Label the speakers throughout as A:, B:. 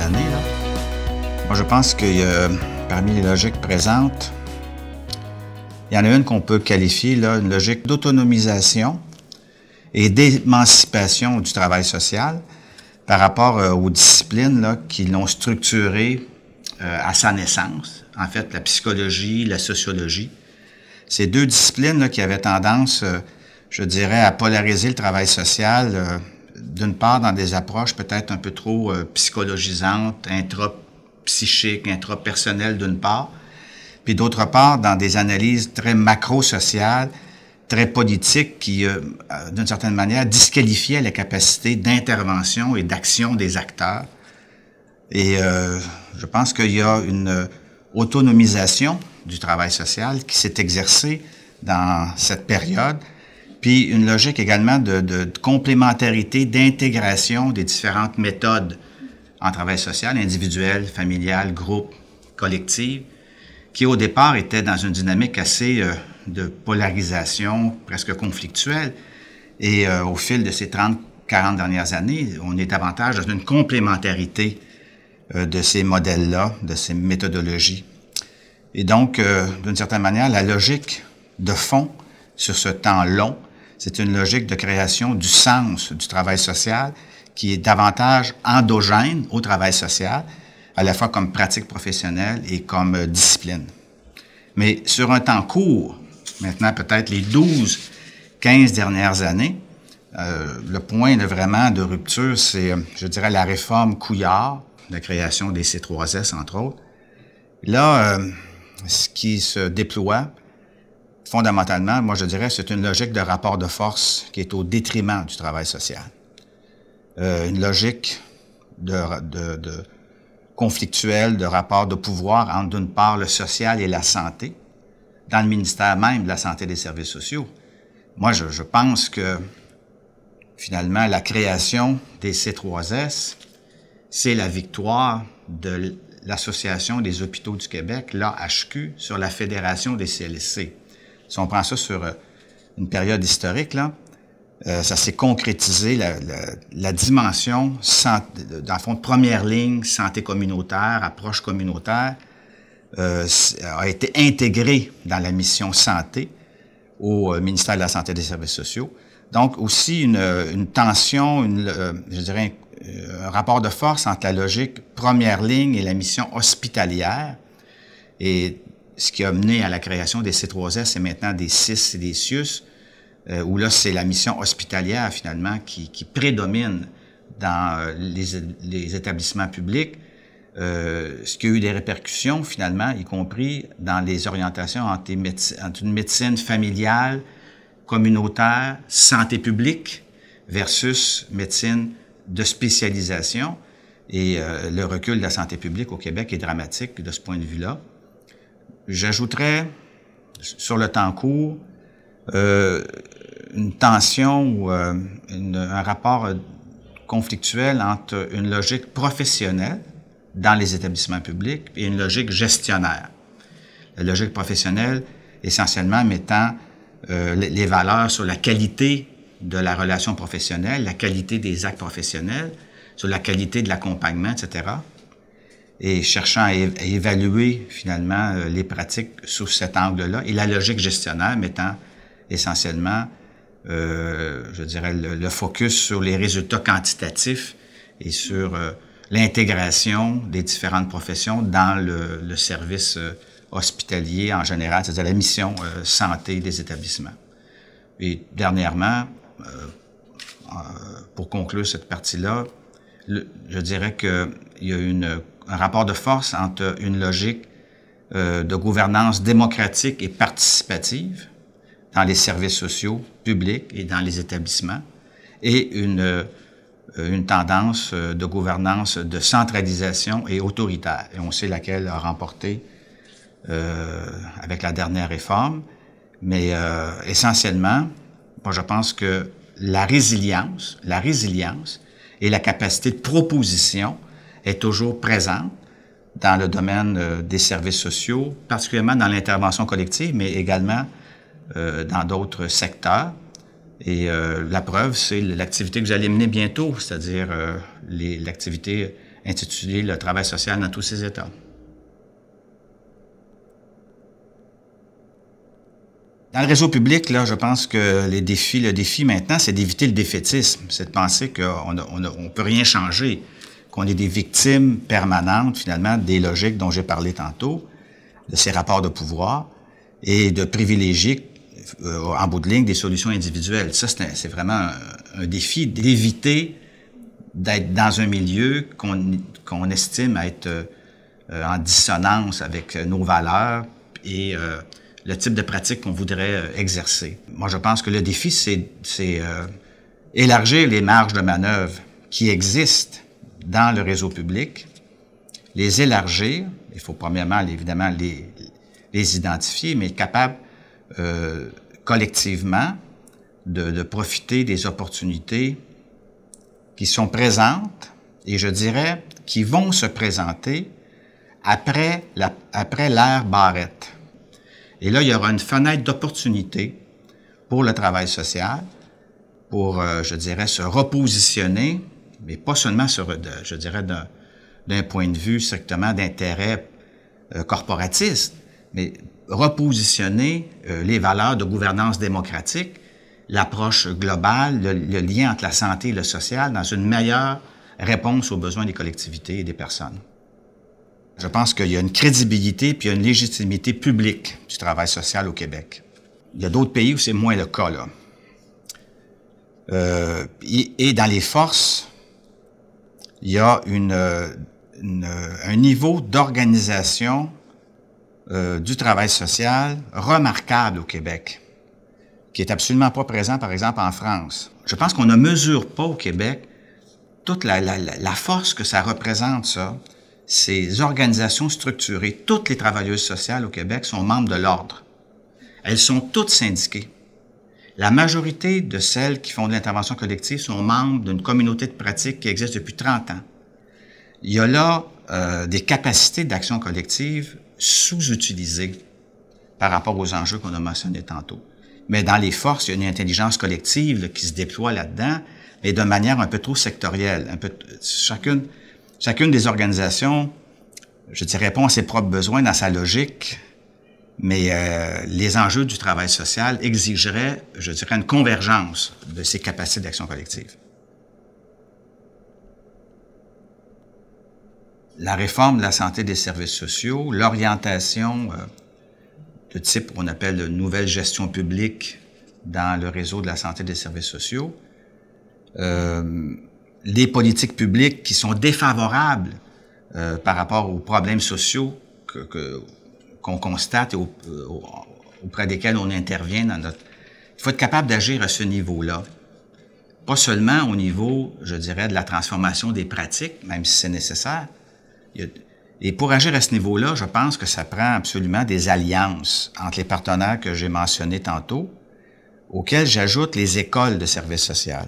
A: années. Moi, je pense que euh, parmi les logiques présentes, il y en a une qu'on peut qualifier là, une logique d'autonomisation et d'émancipation du travail social par rapport euh, aux disciplines là, qui l'ont structuré euh, à sa naissance. En fait, la psychologie, la sociologie. Ces deux disciplines là, qui avaient tendance, je dirais, à polariser le travail social d'une part, dans des approches peut-être un peu trop euh, psychologisantes, intra-psychiques, intra-personnelles d'une part, puis d'autre part, dans des analyses très macro-sociales, très politiques, qui, euh, euh, d'une certaine manière, disqualifiaient la capacité d'intervention et d'action des acteurs. Et euh, je pense qu'il y a une autonomisation du travail social qui s'est exercée dans cette période puis une logique également de, complémentarité, d'intégration des différentes méthodes en travail social, individuel, familial, groupe, collective, qui au départ était dans une dynamique assez euh, de polarisation, presque conflictuelle. Et euh, au fil de ces 30, 40 dernières années, on est davantage dans une complémentarité euh, de ces modèles-là, de ces méthodologies. Et donc, d'une certaine manière, la logique de fond sur ce temps long c'est une logique de création du sens du travail social qui est davantage endogène au travail social, à la fois comme pratique professionnelle et comme euh, discipline. Mais sur un temps court, maintenant peut-être les 12, 15 dernières années, euh, le point de vraiment de rupture, c'est, euh, je dirais, la réforme Couillard, la création des C3S, entre autres. Là, ce qui se déploie, fondamentalement, moi je dirais, c'est une logique de rapport de force qui est au détriment du travail social. Euh, une logique de, conflictuelle, de rapport de pouvoir entre d'une part le social et la santé, dans le ministère même de la Santé des Services sociaux. Moi, je, je pense que finalement, la création des C3S, c'est la victoire de l'Association des hôpitaux du Québec, l'AHQ, sur la Fédération des CLC si on prend ça sur euh, une période historique, là, euh, ça s'est concrétisé, la, dimension, santé, dans le fond, première ligne, santé communautaire, approche communautaire, euh, a été intégrée dans la mission santé au ministère de la Santé et des Services sociaux. Donc, aussi une, tension, je dirais un, rapport de force entre la logique première ligne et la mission hospitalière. Et ce qui a mené à la création des C3S et maintenant des CIS et des CIUS, euh, où là, c'est la mission hospitalière, finalement, qui, prédomine dans euh, les, les établissements publics, euh, ce qui a eu des répercussions, finalement, y compris dans les orientations entre, une médecine familiale, communautaire, santé publique, versus médecine de spécialisation. Et le recul de la santé publique au Québec est dramatique de ce point de vue-là. J'ajouterais, sur le temps court, euh, une tension ou euh, un rapport conflictuel entre une logique professionnelle dans les établissements publics et une logique gestionnaire. La logique professionnelle, essentiellement, mettant euh, les valeurs sur la qualité de la relation professionnelle, la qualité des actes professionnels, sur la qualité de l'accompagnement, etc et cherchant à, évaluer finalement euh, les pratiques sous cet angle-là et la logique gestionnaire mettant essentiellement, euh, je dirais, le, focus sur les résultats quantitatifs et sur euh, l'intégration des différentes professions dans le, service hospitalier en général, c'est-à-dire la mission santé des établissements. Et dernièrement, pour conclure cette partie-là, je dirais qu'il y a une un rapport de force entre une logique euh, de gouvernance démocratique et participative dans les services sociaux publics et dans les établissements et une, euh, une tendance euh, de gouvernance de centralisation et autoritaire. Et on sait laquelle a remporté avec la dernière réforme. Mais essentiellement, moi, je pense que la résilience, la résilience et la capacité de proposition est toujours présente dans le domaine euh, des services sociaux, particulièrement dans l'intervention collective, mais également euh, dans d'autres secteurs. Et euh, la preuve, c'est l'activité que j'allais mener bientôt, c'est-à-dire l'activité intitulée Le travail social dans tous ces états. Dans le réseau public, là, je pense que les défis, le défi maintenant, c'est d'éviter le défaitisme. C'est de penser qu'on ne peut rien changer qu'on est des victimes permanentes, finalement, des logiques dont j'ai parlé tantôt, de ces rapports de pouvoir, et de privilégier, euh, en bout de ligne, des solutions individuelles. Ça, c'est vraiment un, défi d'éviter d'être dans un milieu qu'on qu'on estime être euh, en dissonance avec nos valeurs et euh, le type de pratique qu'on voudrait exercer. Moi, je pense que le défi, c'est élargir les marges de manœuvre qui existent dans le réseau public, les élargir. Il faut premièrement, évidemment, les, identifier, mais être capable euh, collectivement de, profiter des opportunités qui sont présentes et je dirais qui vont se présenter après l'ère après Barrette. Et là, il y aura une fenêtre d'opportunité pour le travail social, pour, euh, je dirais, se repositionner mais pas seulement sur, je dirais, d'un point de vue strictement d'intérêt euh, corporatiste, mais repositionner euh, les valeurs de gouvernance démocratique, l'approche globale, le, lien entre la santé et le social dans une meilleure réponse aux besoins des collectivités et des personnes. Je pense qu'il y a une crédibilité puis une légitimité publique du travail social au Québec. Il y a d'autres pays où c'est moins le cas. Là. Euh, et, et dans les forces, il y a une, euh, euh, un niveau d'organisation euh, du travail social remarquable au Québec, qui est absolument pas présent, par exemple, en France. Je pense qu'on ne mesure pas au Québec toute la, la force que ça représente, ça, ces organisations structurées. Toutes les travailleuses sociales au Québec sont membres de l'ordre. Elles sont toutes syndiquées. La majorité de celles qui font de l'intervention collective sont membres d'une communauté de pratique qui existe depuis 30 ans. Il y a là euh, des capacités d'action collective sous-utilisées par rapport aux enjeux qu'on a mentionnés tantôt. Mais dans les forces, il y a une intelligence collective qui se déploie là-dedans, mais de manière un peu trop sectorielle. chacune, des organisations, je dirais, répond à ses propres besoins dans sa logique mais euh, les enjeux du travail social exigeraient, je dirais, une convergence de ces capacités d'action collective. La réforme de la santé des services sociaux, l'orientation euh, de type, qu'on appelle nouvelle gestion publique dans le réseau de la santé des services sociaux, euh, les politiques publiques qui sont défavorables euh, par rapport aux problèmes sociaux que, que qu'on constate et auprès desquels on intervient dans notre... Il faut être capable d'agir à ce niveau-là. Pas seulement au niveau, je dirais, de la transformation des pratiques, même si c'est nécessaire. Et pour agir à ce niveau-là, je pense que ça prend absolument des alliances entre les partenaires que j'ai mentionnés tantôt, auxquels j'ajoute les écoles de service social.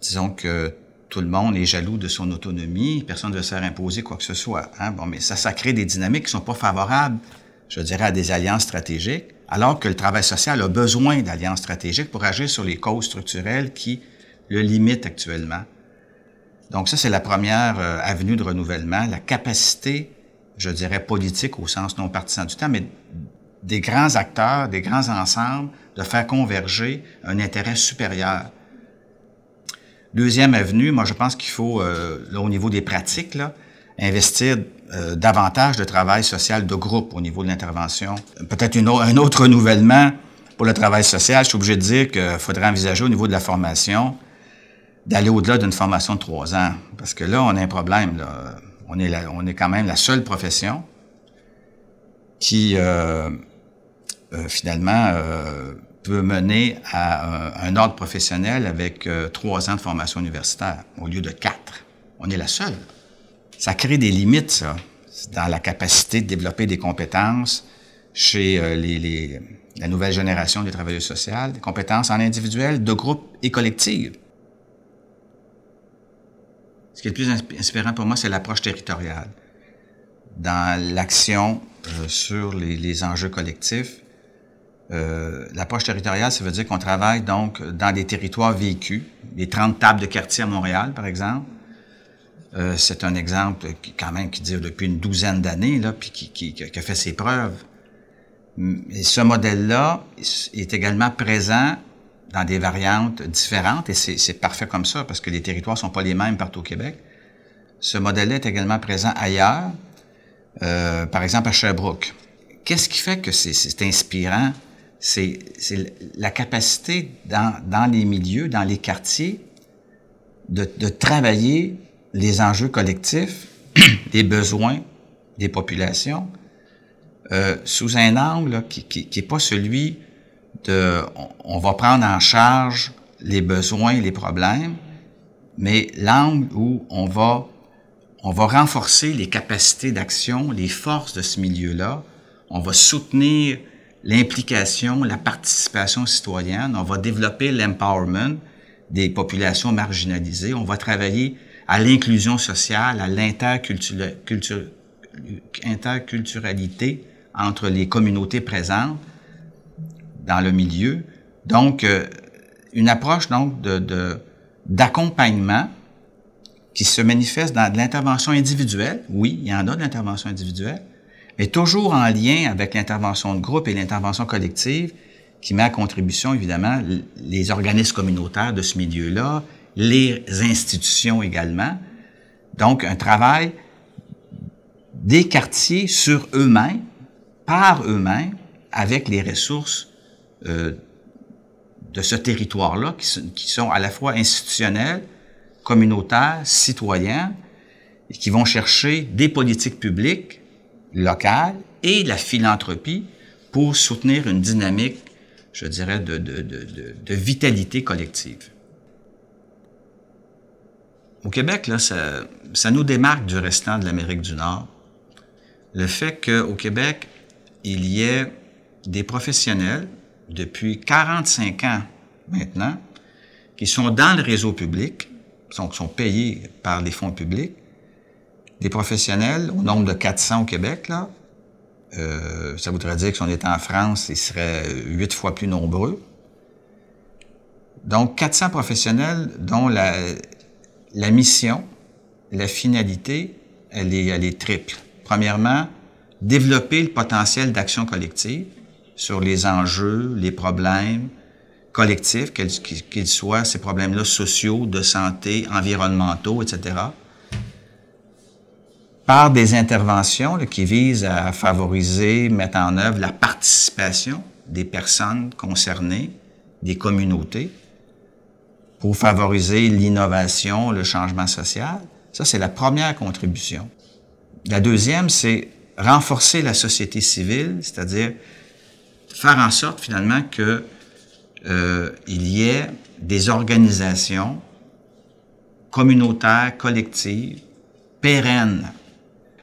A: Disons que tout le monde est jaloux de son autonomie, personne ne veut se faire imposer quoi que ce soit. Hein. Bon, mais ça, ça crée des dynamiques qui ne sont pas favorables je dirais, à des alliances stratégiques, alors que le travail social a besoin d'alliances stratégiques pour agir sur les causes structurelles qui le limitent actuellement. Donc ça, c'est la première euh, avenue de renouvellement, la capacité, je dirais, politique au sens non partisan du terme, mais des grands acteurs, des grands ensembles, de faire converger un intérêt supérieur. Deuxième avenue, moi je pense qu'il faut, euh, au niveau des pratiques, investir euh, davantage de travail social de groupe au niveau de l'intervention. Peut-être un autre renouvellement pour le travail social, je suis obligé de dire qu'il faudrait envisager au niveau de la formation d'aller au-delà d'une formation de trois ans. Parce que là, on a un problème. On, est on est quand même la seule profession qui, euh, euh, finalement, peut mener à un ordre professionnel avec trois ans de formation universitaire au lieu de quatre. On est la seule ça crée des limites, ça, dans la capacité de développer des compétences chez euh, la nouvelle génération de travailleurs sociaux, des compétences en individuel, de groupe et collective. Ce qui est le plus inspirant pour moi, c'est l'approche territoriale. Dans l'action euh, sur les, enjeux collectifs, euh, l'approche territoriale, ça veut dire qu'on travaille donc dans des territoires vécus, les 30 tables de quartier à Montréal, par exemple, euh, c'est un exemple qui, quand même qui dure depuis une douzaine d'années, là, puis qui, qui, qui, a fait ses preuves. Et ce modèle-là est également présent dans des variantes différentes, et c'est parfait comme ça, parce que les territoires ne sont pas les mêmes partout au Québec. Ce modèle-là est également présent ailleurs, euh, par exemple à Sherbrooke. Qu'est-ce qui fait que c'est inspirant? C'est la capacité dans, dans les milieux, dans les quartiers, de, de travailler les enjeux collectifs, les besoins des populations, euh, sous un angle qui n'est pas celui de on, va prendre en charge les besoins et les problèmes, mais l'angle où on va, on va renforcer les capacités d'action, les forces de ce milieu-là, on va soutenir l'implication, la participation citoyenne, on va développer l'empowerment des populations marginalisées, on va travailler à l'inclusion sociale, à l'interculturalité entre les communautés présentes dans le milieu. Donc, euh, une approche donc de, d'accompagnement qui se manifeste dans de l'intervention individuelle. Oui, il y en a de l'intervention individuelle, mais toujours en lien avec l'intervention de groupe et l'intervention collective qui met à contribution, évidemment, les organismes communautaires de ce milieu-là, les institutions également. Donc, un travail des quartiers sur eux-mêmes, par eux-mêmes, avec les ressources euh, de ce territoire-là, qui, sont à la fois institutionnelles, communautaires, citoyens, et qui vont chercher des politiques publiques locales et la philanthropie pour soutenir une dynamique, je dirais, de vitalité collective au Québec, là, ça, nous démarque du restant de l'Amérique du Nord. Le fait qu'au Québec, il y ait des professionnels depuis 45 ans maintenant qui sont dans le réseau public, qui sont payés par les fonds publics, des professionnels au nombre de 400 au Québec, là, euh, ça voudrait dire que si on était en France, ils seraient huit fois plus nombreux. Donc, 400 professionnels dont la, la mission, la finalité, elle est, triple. Premièrement, développer le potentiel d'action collective sur les enjeux, les problèmes collectifs, qu'ils soient ces problèmes-là sociaux, de santé, environnementaux, etc., par des interventions qui visent à favoriser, mettre en œuvre la participation des personnes concernées, des communautés, pour favoriser l'innovation, le changement social. Ça, c'est la première contribution. La deuxième, c'est renforcer la société civile, c'est-à-dire faire en sorte finalement que euh, il y ait des organisations communautaires, collectives, pérennes.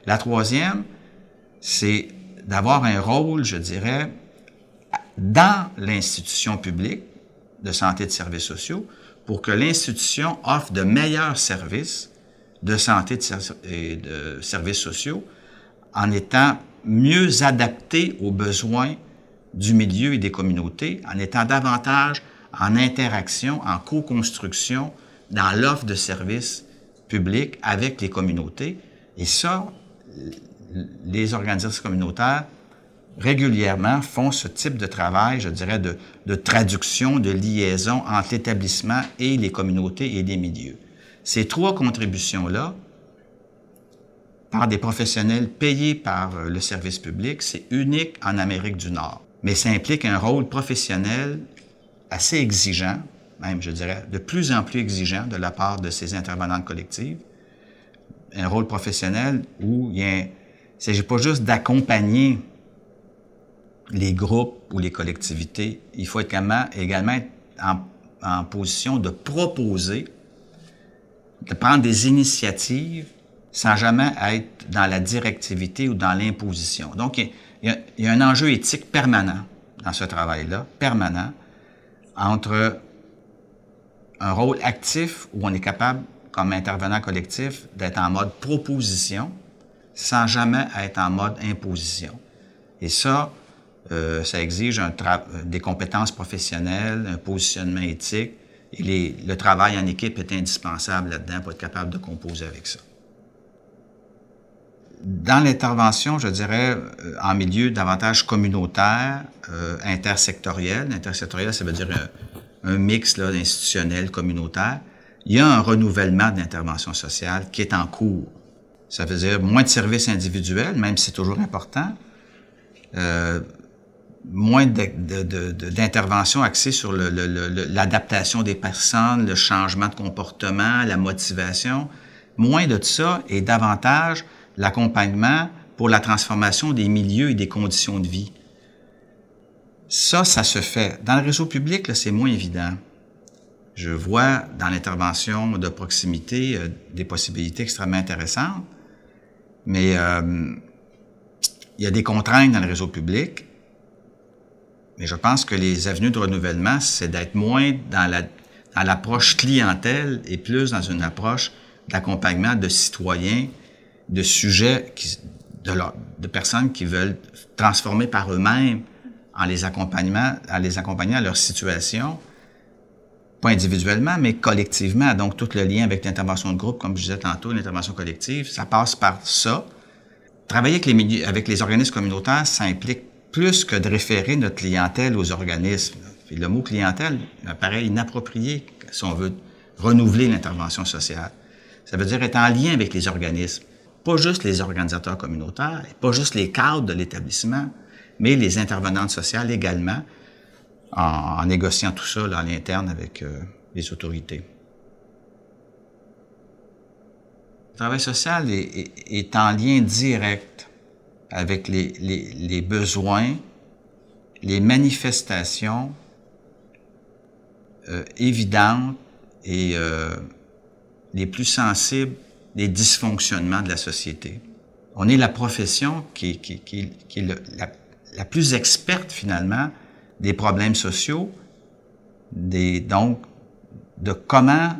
A: La troisième, c'est d'avoir un rôle, je dirais, dans l'institution publique de santé et de services sociaux, pour que l'institution offre de meilleurs services de santé et de services sociaux en étant mieux adaptée aux besoins du milieu et des communautés, en étant davantage en interaction, en co-construction dans l'offre de services publics avec les communautés. Et ça, les organisations communautaires régulièrement font ce type de travail, je dirais, de, traduction, de liaison entre l'établissement et les communautés et les milieux. Ces trois contributions-là, par des professionnels payés par euh, le service public, c'est unique en Amérique du Nord. Mais ça implique un rôle professionnel assez exigeant, même je dirais de plus en plus exigeant de la part de ces intervenantes collectives. Un rôle professionnel où il ne s'agit pas juste d'accompagner les groupes ou les collectivités, il faut également être en, position de proposer, de prendre des initiatives sans jamais être dans la directivité ou dans l'imposition. Donc, il y, il y, a, un enjeu éthique permanent dans ce travail-là, permanent, entre un rôle actif où on est capable, comme intervenant collectif, d'être en mode proposition, sans jamais être en mode imposition. Et ça, euh, ça exige des compétences professionnelles, un positionnement éthique. Et le travail en équipe est indispensable là-dedans pour être capable de composer avec ça. Dans l'intervention, je dirais, euh, en milieu davantage communautaire, euh, intersectoriel, intersectoriel, ça veut dire un, mix là, institutionnel, communautaire, il y a un renouvellement de l'intervention sociale qui est en cours. Ça veut dire moins de services individuels, même si c'est toujours important, moins d'interventions axées sur l'adaptation des personnes, le changement de comportement, la motivation, moins de ça et davantage l'accompagnement pour la transformation des milieux et des conditions de vie. Ça, ça se fait. Dans le réseau public, c'est moins évident. Je vois dans l'intervention de proximité euh, des possibilités extrêmement intéressantes, mais euh, il y a des contraintes dans le réseau public mais je pense que les avenues de renouvellement, c'est d'être moins dans la l'approche clientèle et plus dans une approche d'accompagnement de citoyens, de sujets, de, personnes qui veulent transformer par eux-mêmes en les les accompagnant à leur situation, pas individuellement, mais collectivement. Donc, tout le lien avec l'intervention de groupe, comme je disais tantôt, l'intervention collective, ça passe par ça. Travailler avec les organismes communautaires, ça implique plus que de référer notre clientèle aux organismes. le mot clientèle paraît inapproprié si on veut renouveler l'intervention sociale. Ça veut dire être en lien avec les organismes, pas juste les organisateurs communautaires, pas juste les cadres de l'établissement, mais les intervenantes sociales également, en, négociant tout ça là, à l'interne avec euh, les autorités. Le travail social est en lien direct avec les, les, les besoins, les manifestations euh, évidentes et euh, les plus sensibles des dysfonctionnements de la société. On est la profession qui, qui, qui, qui est la, la, plus experte finalement des problèmes sociaux, des, donc de comment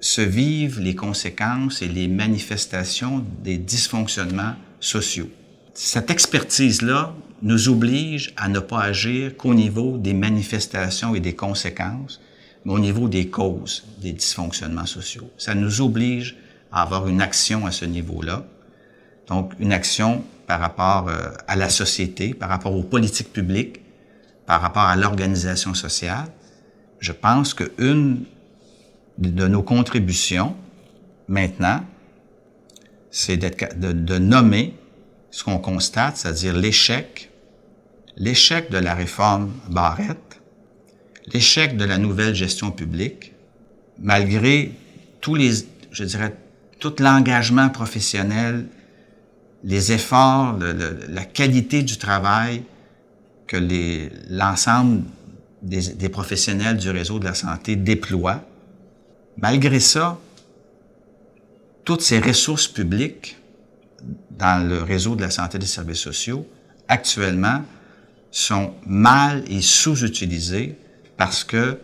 A: se vivent les conséquences et les manifestations des dysfonctionnements sociaux. Cette expertise-là nous oblige à ne pas agir qu'au niveau des manifestations et des conséquences, mais au niveau des causes des dysfonctionnements sociaux. Ça nous oblige à avoir une action à ce niveau-là. Donc, une action par rapport euh, à la société, par rapport aux politiques publiques, par rapport à l'organisation sociale. Je pense qu'une de nos contributions maintenant, c'est de, nommer ce qu'on constate, c'est-à-dire l'échec, l'échec de la réforme Barrette, l'échec de la nouvelle gestion publique, malgré tous les, je dirais, tout l'engagement professionnel, les efforts, la qualité du travail que l'ensemble des, des professionnels du réseau de la santé déploient. Malgré ça, toutes ces ressources publiques dans le réseau de la santé et des services sociaux, actuellement, sont mal et sous-utilisées parce que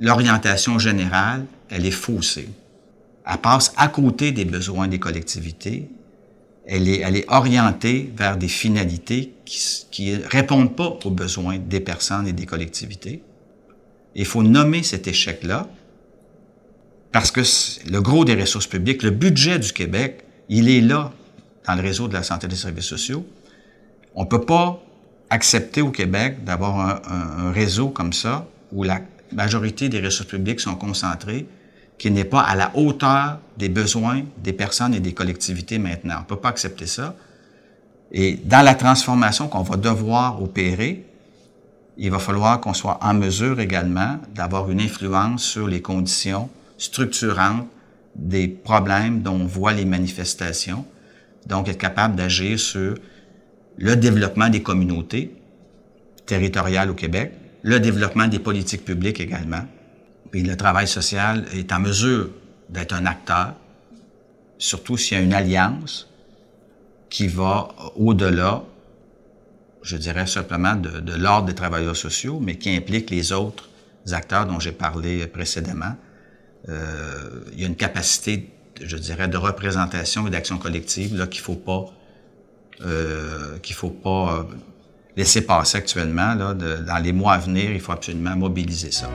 A: l'orientation générale, elle est faussée. Elle passe à côté des besoins des collectivités. Elle est, elle est orientée vers des finalités qui ne répondent pas aux besoins des personnes et des collectivités. Il faut nommer cet échec-là parce que le gros des ressources publiques, le budget du Québec, il est là, dans le réseau de la santé et des services sociaux. On ne peut pas accepter au Québec d'avoir un, un, réseau comme ça, où la majorité des ressources publiques sont concentrées, qui n'est pas à la hauteur des besoins des personnes et des collectivités maintenant. On ne peut pas accepter ça. Et dans la transformation qu'on va devoir opérer, il va falloir qu'on soit en mesure également d'avoir une influence sur les conditions structurante des problèmes dont on voit les manifestations. Donc, être capable d'agir sur le développement des communautés territoriales au Québec, le développement des politiques publiques également. Puis le travail social est en mesure d'être un acteur, surtout s'il y a une alliance qui va au-delà, je dirais simplement, de, de l'ordre des travailleurs sociaux, mais qui implique les autres acteurs dont j'ai parlé précédemment, euh, il y a une capacité, je dirais, de représentation et d'action collective qu'il ne faut pas euh, euh, laisser passer actuellement. dans les mois à venir, il faut absolument mobiliser ça.